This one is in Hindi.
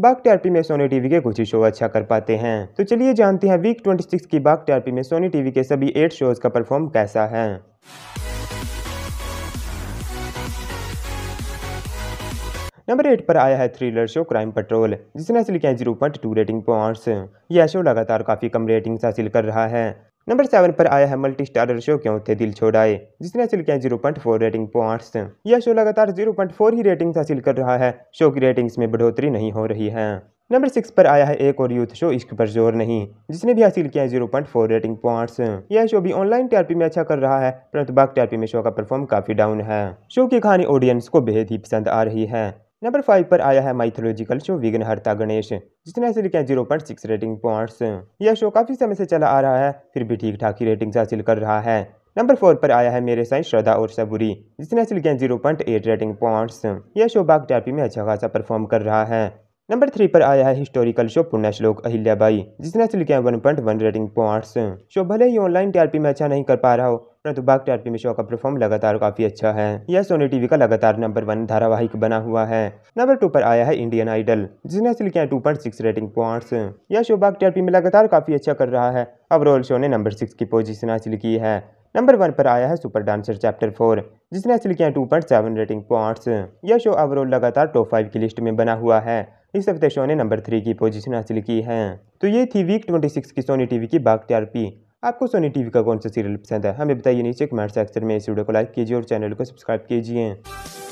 बाग टीआरपी में सोनी टीवी के कुछ ही शो अच्छा कर पाते हैं तो चलिए जानते हैं वीक 26 की बाग टीआरपी में सोनी टीवी के सभी एट शोज का परफॉर्म कैसा है नंबर एट पर आया है थ्रिलर शो क्राइम पेट्रोल जिसने हासिल किया zero point two rating points यह शो लगातार काफ़ी कम रेटिंग्स हासिल कर रहा है नंबर सेवन पर आया है मल्टी स्टारर शो क्यों थे दिल छोड़ाए जिसने हासिल किया zero point four rating points यह शो लगातार जीरो पॉइंट फोर ही रेटिंग्स हासिल कर रहा है शो की रेटिंग्स में बढ़ोतरी नहीं हो रही है नंबर सिक्स पर आया है एक और यूथ शो इश्क पर जोर नहीं जिसने भी हासिल किया है zero point four rating points यह शो भी ऑनलाइन टीआरपी में अच्छा कर रहा है परंतु बाग टीआरपी में शो का परफॉर्म काफी डाउन है शो की कहानी ऑडियंस को बेहद ही पसंद आ रही है नंबर फाइव पर आया है माइथोलॉजिकल शो विघ्न हरता गणेश जिसने से लिखे zero point six rating points यह शो काफी समय से चला आ रहा है फिर भी ठीक ठाक ही रेटिंग हासिल कर रहा है नंबर फोर पर आया है मेरे साई श्रद्धा और सबूरी जिसने हासिल किया zero point eight rating points यह शो बाग टैपी में अच्छा खासा परफॉर्म कर रहा है नंबर थ्री पर आया है हिस्टोरिकल शो पुण्य श्लोक अहिल्याबाई जिसने असल क्या one point one rating points show भले ही ऑनलाइन टीआरपी में अच्छा नहीं कर पा रहा हो परंतु बाग टीआरपी में शो का परफॉर्म लगातार काफी अच्छा है यह सोनी टीवी का लगातार नंबर वन धारावाहिक बना हुआ है नंबर टू पर आया है इंडियन आइडल जिसने असल क्या टू सिक्स रेटिंग पॉइंट्स यह शो बाग टीआरपी में लगातार काफी अच्छा कर रहा है अब रोल शो ने नंबर सिक्स की पोजिशन हासिल की है नंबर वन पर आया है सुपर डांसर चैप्टर फोर जिसने हासिल किया two point seven rating points यह शो ओवरऑल लगातार टॉप फाइव की लिस्ट में बना हुआ है इस हफ्ते शो ने नंबर थ्री की पोजीशन हासिल की है तो ये थी वीक ट्वेंटी सिक्स की सोनी टीवी की बाग टीआरपी आपको सोनी टीवी का कौन सा सीरियल पसंद है हमें बताइए नीचे कमेंट सेक्शन में इस वीडियो को लाइक कीजिए और चैनल को सब्सक्राइब कीजिए